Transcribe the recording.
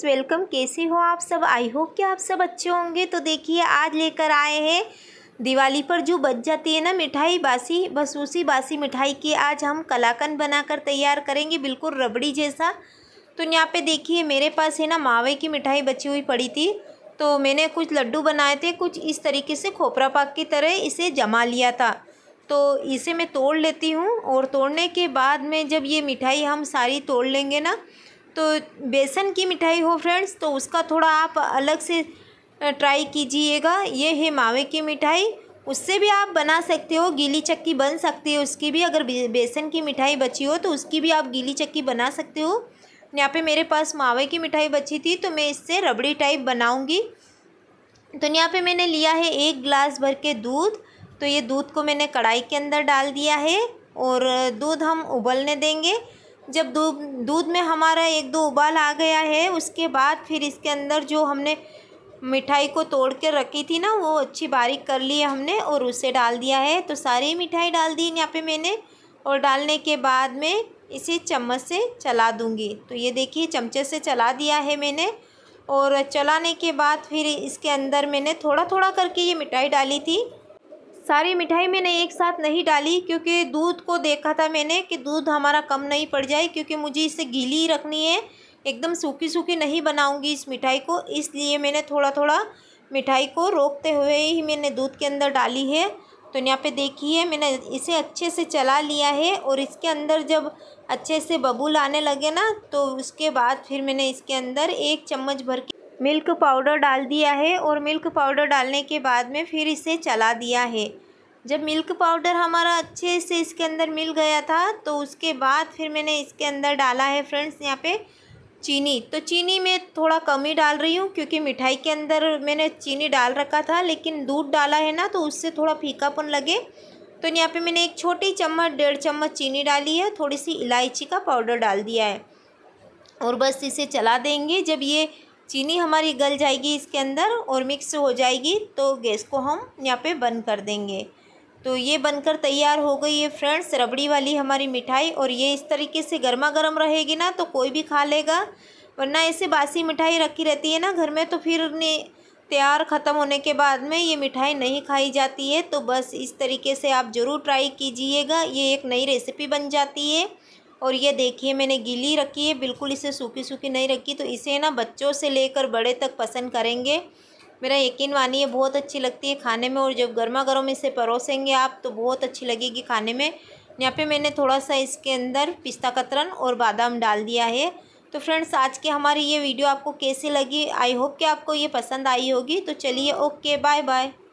friends welcome कैसे हो आप सब आई होप कि आप सब अच्छे होंगे तो देखिए आज लेकर आए हैं दिवाली पर जो बच जाती है ना मिठाई बासी बस उसी बासी मिठाई की आज हम कलाकंद बनाकर तैयार करेंगे बिल्कुल रबड़ी जैसा तो यहाँ पे देखिए मेरे पास है ना मावे की मिठाई बची हुई पड़ी थी तो मैंने कुछ लड्डू बनाए थे कुछ इस तरीके से खोपरा पाक की तरह इसे जमा लिया था तो इसे मैं तोड़ लेती हूँ और तोड़ने के बाद में जब ये मिठाई हम सारी तोड़ लेंगे ना तो बेसन की मिठाई हो फ्रेंड्स तो उसका थोड़ा आप अलग से ट्राई कीजिएगा ये है मावे की मिठाई उससे भी आप बना सकते हो गीली चक्की बन सकती है उसकी भी अगर बेसन की मिठाई बची हो तो उसकी भी आप गीली चक्की बना सकते हो यहाँ पे मेरे पास मावे की मिठाई बची थी तो मैं इससे रबड़ी टाइप बनाऊँगी तो यहाँ पे मैंने लिया है एक गिलास भर के दूध तो ये दूध को मैंने कढ़ाई के अंदर डाल दिया है और दूध हम उबलने देंगे जब दूध दूध में हमारा एक दो उबाल आ गया है उसके बाद फिर इसके अंदर जो हमने मिठाई को तोड़ कर रखी थी ना वो अच्छी बारीक कर ली है हमने और उसे डाल दिया है तो सारी मिठाई डाल दी यहाँ पे मैंने और डालने के बाद में इसे चम्मच से चला दूँगी तो ये देखिए चमचे से चला दिया है मैंने और चलाने के बाद फिर इसके अंदर मैंने थोड़ा थोड़ा करके ये मिठाई डाली थी सारी मिठाई मैंने एक साथ नहीं डाली क्योंकि दूध को देखा था मैंने कि दूध हमारा कम नहीं पड़ जाए क्योंकि मुझे इसे गीली रखनी है एकदम सूखी सूखी नहीं बनाऊंगी इस मिठाई को इसलिए मैंने थोड़ा थोड़ा मिठाई को रोकते हुए ही मैंने दूध के अंदर डाली है तो यहाँ पे देखिए मैंने इसे अच्छे से चला लिया है और इसके अंदर जब अच्छे से बबूल आने लगे ना तो उसके बाद फिर मैंने इसके अंदर एक चम्मच भर के मिल्क पाउडर डाल दिया है और मिल्क पाउडर डालने के बाद में फिर इसे चला दिया है जब मिल्क पाउडर हमारा अच्छे से इसके अंदर मिल गया था तो उसके बाद फिर मैंने इसके अंदर डाला है फ्रेंड्स यहाँ पे चीनी तो चीनी में थोड़ा कम ही डाल रही हूँ क्योंकि मिठाई के अंदर मैंने चीनी डाल रखा था लेकिन दूध डाला है ना तो उससे थोड़ा फीकापन लगे तो यहाँ पे मैंने एक छोटी चम्मच डेढ़ चम्मच चीनी डाली है थोड़ी सी इलायची का पाउडर डाल दिया है और बस इसे चला देंगे जब ये चीनी हमारी गल जाएगी इसके अंदर और मिक्स हो जाएगी तो गैस को हम यहाँ पे बंद कर देंगे तो ये बनकर तैयार हो गई है फ्रेंड्स रबड़ी वाली हमारी मिठाई और ये इस तरीके से गर्मा गर्म रहेगी ना तो कोई भी खा लेगा वरना ऐसे बासी मिठाई रखी रहती है ना घर में तो फिर तैयार ख़त्म होने के बाद में ये मिठाई नहीं खाई जाती है तो बस इस तरीके से आप ज़रूर ट्राई कीजिएगा ये एक नई रेसिपी बन जाती है और ये देखिए मैंने गीली रखी है बिल्कुल इसे सूखी सूखी नहीं रखी तो इसे ना बच्चों से लेकर बड़े तक पसंद करेंगे मेरा यकीन मानिए बहुत अच्छी लगती है खाने में और जब गर्मा गर्म इसे परोसेंगे आप तो बहुत अच्छी लगेगी खाने में यहाँ पे मैंने थोड़ा सा इसके अंदर पिस्ता कतरन और बादाम डाल दिया है तो फ्रेंड्स आज की हमारी ये वीडियो आपको कैसी लगी आई होप कि आपको ये पसंद आई होगी तो चलिए ओके बाय बाय